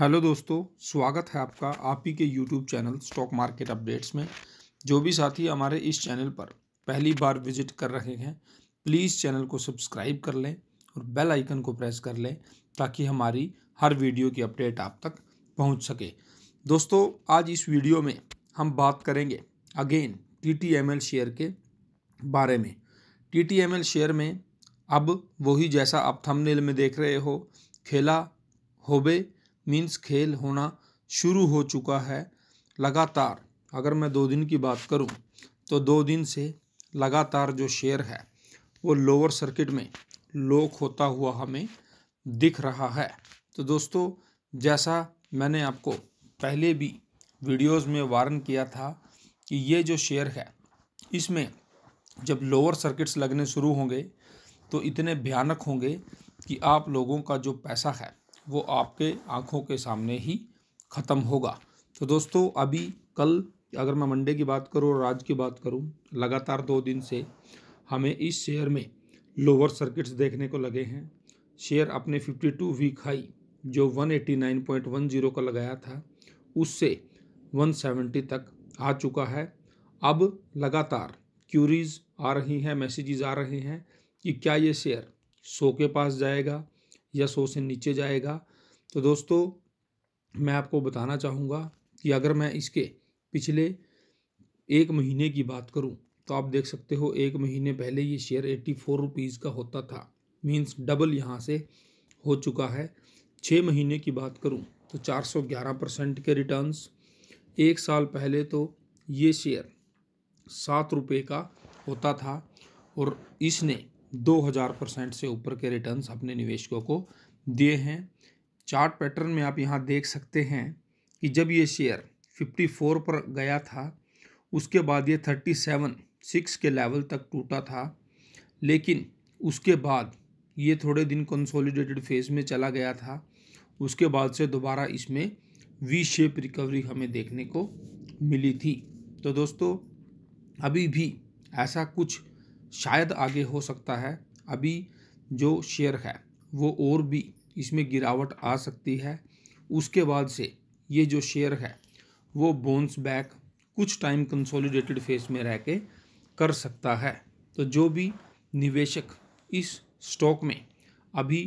hello दोस्तों स्वागत है आपका आप ही के YouTube channel stock market updates में जो भी साथी हमारे इस चैनल पर पहली बार विजिट कर रहे हैं प्लीज़ चैनल को सब्सक्राइब कर लें और बेल आइकन को प्रेस कर लें ताकि हमारी हर वीडियो की अपडेट आप तक पहुंच सके दोस्तों आज इस वीडियो में हम बात करेंगे अगेन टी शेयर के बारे में टी शेयर में अब वही जैसा आप थमनेल में देख रहे हो खेला होबे मीन्स खेल होना शुरू हो चुका है लगातार अगर मैं दो दिन की बात करूं तो दो दिन से लगातार जो शेयर है वो लोअर सर्किट में लोक होता हुआ हमें दिख रहा है तो दोस्तों जैसा मैंने आपको पहले भी वीडियोस में वार्न किया था कि ये जो शेयर है इसमें जब लोअर सर्किट्स लगने शुरू होंगे तो इतने भयानक होंगे कि आप लोगों का जो पैसा है वो आपके आँखों के सामने ही ख़त्म होगा तो दोस्तों अभी कल अगर मैं मंडे की बात करूँ और आज की बात करूँ लगातार दो दिन से हमें इस शेयर में लोअर सर्किट्स देखने को लगे हैं शेयर अपने 52 वीक हाई जो 189.10 का लगाया था उससे 170 तक आ चुका है अब लगातार क्यूरीज आ रही हैं मैसेजेस आ रहे हैं कि क्या ये शेयर सो के पास जाएगा या सौ से नीचे जाएगा तो दोस्तों मैं आपको बताना चाहूँगा कि अगर मैं इसके पिछले एक महीने की बात करूँ तो आप देख सकते हो एक महीने पहले ये शेयर एट्टी फोर रुपीज़ का होता था मीन्स डबल यहाँ से हो चुका है छः महीने की बात करूँ तो चार सौ ग्यारह परसेंट के रिटर्न्स एक साल पहले तो ये शेयर सात रुपये का होता था और इसने दो हज़ार परसेंट से ऊपर के रिटर्न्स अपने निवेशकों को दिए हैं चार्ट पैटर्न में आप यहाँ देख सकते हैं कि जब ये शेयर फिफ्टी फोर पर गया था उसके बाद ये थर्टी सेवन सिक्स के लेवल तक टूटा था लेकिन उसके बाद ये थोड़े दिन कंसोलिडेटेड फेज में चला गया था उसके बाद से दोबारा इसमें वी शेप रिकवरी हमें देखने को मिली थी तो दोस्तों अभी भी ऐसा कुछ शायद आगे हो सकता है अभी जो शेयर है वो और भी इसमें गिरावट आ सकती है उसके बाद से ये जो शेयर है वो बोन्स बैक कुछ टाइम कंसोलिडेटेड फेस में रह के कर सकता है तो जो भी निवेशक इस स्टॉक में अभी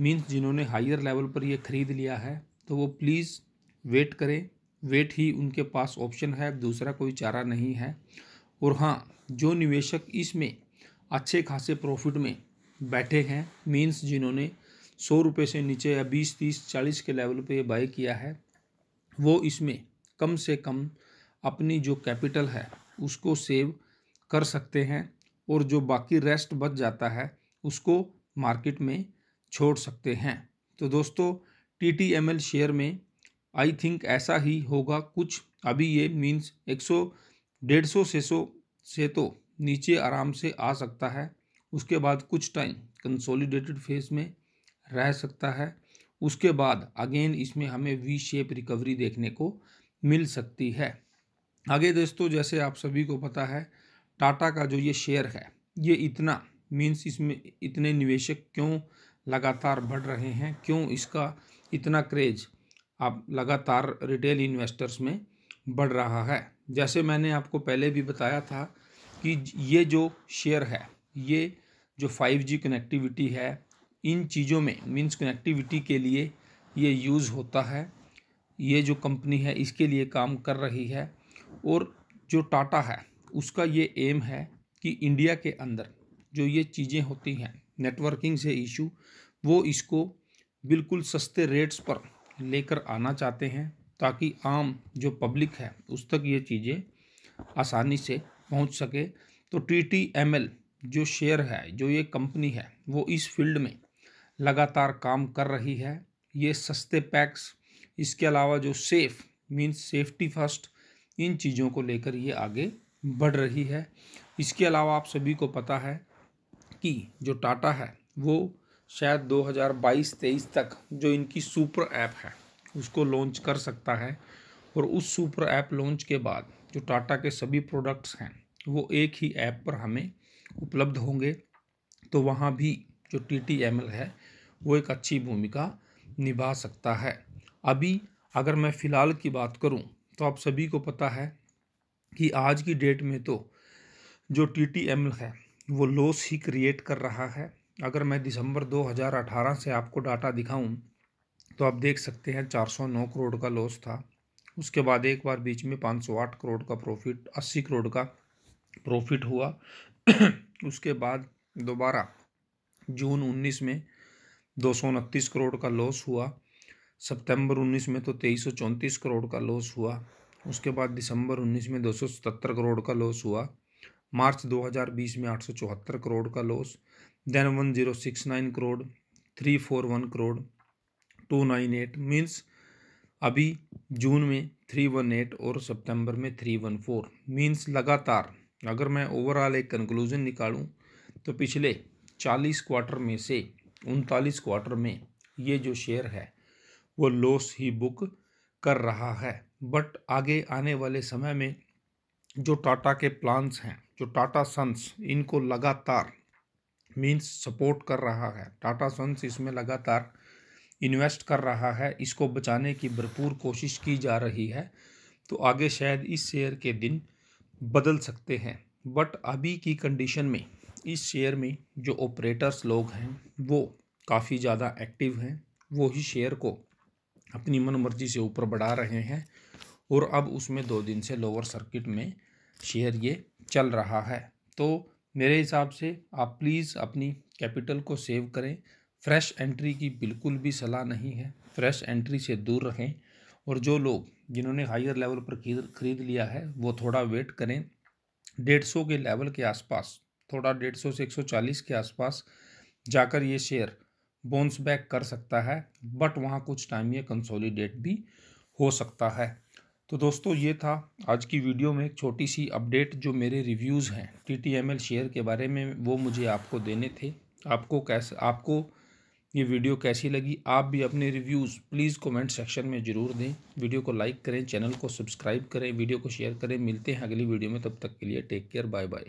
मीन्स जिन्होंने हायर लेवल पर ये ख़रीद लिया है तो वो प्लीज़ वेट करें वेट ही उनके पास ऑप्शन है दूसरा कोई चारा नहीं है और हाँ जो निवेशक इसमें अच्छे खासे प्रॉफिट में बैठे हैं मीन्स जिन्होंने सौ रुपये से नीचे या बीस तीस चालीस के लेवल पे बाई किया है वो इसमें कम से कम अपनी जो कैपिटल है उसको सेव कर सकते हैं और जो बाकी रेस्ट बच जाता है उसको मार्केट में छोड़ सकते हैं तो दोस्तों T T M L share में आई थिंक ऐसा ही होगा कुछ अभी ये मीन्स एक सौ डेढ़ सौ से सौ से तो नीचे आराम से आ सकता है उसके बाद कुछ टाइम कंसोलिडेटेड फेज में रह सकता है उसके बाद अगेन इसमें हमें वी शेप रिकवरी देखने को मिल सकती है आगे दोस्तों जैसे आप सभी को पता है टाटा का जो ये शेयर है ये इतना मीन्स इसमें इतने निवेशक क्यों लगातार बढ़ रहे हैं क्यों इसका इतना क्रेज आप लगातार रिटेल इन्वेस्टर्स में बढ़ रहा है जैसे मैंने आपको पहले भी बताया था कि ये जो शेयर है ये जो 5G कनेक्टिविटी है इन चीज़ों में मीन्स कनेक्टिविटी के लिए ये यूज़ होता है ये जो कंपनी है इसके लिए काम कर रही है और जो टाटा है उसका ये एम है कि इंडिया के अंदर जो ये चीज़ें होती हैं नेटवर्किंग से इशू वो इसको बिल्कुल सस्ते रेट्स पर लेकर आना चाहते हैं ताकि आम जो पब्लिक है उस तक ये चीज़ें आसानी से पहुंच सके तो टी टी एम एल जो शेयर है जो ये कंपनी है वो इस फील्ड में लगातार काम कर रही है ये सस्ते पैक्स इसके अलावा जो सेफ मीन्स सेफ्टी फर्स्ट इन चीज़ों को लेकर ये आगे बढ़ रही है इसके अलावा आप सभी को पता है कि जो टाटा है वो शायद 2022-23 तक जो इनकी सुपर ऐप है उसको लॉन्च कर सकता है और उस सुपर ऐप लॉन्च के बाद जो टाटा के सभी प्रोडक्ट्स हैं वो एक ही ऐप पर हमें उपलब्ध होंगे तो वहाँ भी जो टी टी एम एल है वो एक अच्छी भूमिका निभा सकता है अभी अगर मैं फ़िलहाल की बात करूँ तो आप सभी को पता है कि आज की डेट में तो जो टी टी एम एल है वो लॉस ही क्रिएट कर रहा है अगर मैं दिसंबर 2018 से आपको डाटा दिखाऊं तो आप देख सकते हैं 409 करोड़ का लॉस था उसके बाद एक बार बीच में 508 करोड़ का प्रॉफिट 80 करोड़ का प्रॉफिट हुआ उसके बाद दोबारा जून 19 में दो करोड़ का लॉस हुआ सितंबर 19 में तो तेईस करोड़ का लॉस हुआ उसके बाद दिसंबर 19 में 277 करोड़ का लॉस हुआ मार्च 2020 में चौहत्तर करोड़ का loss then nine crore 341 crore two nine eight means अभी जून में थ्री वन एट और सितंबर में थ्री वन फोर मीन्स लगातार अगर मैं ओवरऑल एक कंक्लूज़न निकालूं तो पिछले चालीस क्वार्टर में से उनतालीस क्वार्टर में ये जो शेयर है वो लॉस ही बुक कर रहा है बट आगे आने वाले समय में जो टाटा के प्लान्स हैं जो टाटा सन्स इनको लगातार मीन्स सपोर्ट कर रहा है टाटा सन्स इसमें लगातार इन्वेस्ट कर रहा है इसको बचाने की भरपूर कोशिश की जा रही है तो आगे शायद इस शेयर के दिन बदल सकते हैं बट अभी की कंडीशन में इस शेयर में जो ऑपरेटर्स लोग हैं वो काफ़ी ज़्यादा एक्टिव हैं वो ही शेयर को अपनी मन मर्जी से ऊपर बढ़ा रहे हैं और अब उसमें दो दिन से लोअर सर्किट में शेयर ये चल रहा है तो मेरे हिसाब से आप प्लीज़ अपनी कैपिटल को सेव करें फ्रेश एंट्री की बिल्कुल भी सलाह नहीं है फ्रेश एंट्री से दूर रहें और जो लोग जिन्होंने हायर लेवल पर खरीद लिया है वो थोड़ा वेट करें डेढ़ सौ के लेवल के आसपास थोड़ा डेढ़ सौ से एक सौ चालीस के आसपास जाकर ये शेयर बोन्स बैक कर सकता है बट वहाँ कुछ टाइम ये कंसोलिडेट भी हो सकता है तो दोस्तों ये था आज की वीडियो में एक छोटी सी अपडेट जो मेरे रिव्यूज़ हैं टी शेयर के बारे में वो मुझे आपको देने थे आपको कैसे आपको ये वीडियो कैसी लगी आप भी अपने रिव्यूज़ प्लीज़ कमेंट सेक्शन में ज़रूर दें वीडियो को लाइक करें चैनल को सब्सक्राइब करें वीडियो को शेयर करें मिलते हैं अगली वीडियो में तब तक के लिए टेक केयर बाय बाय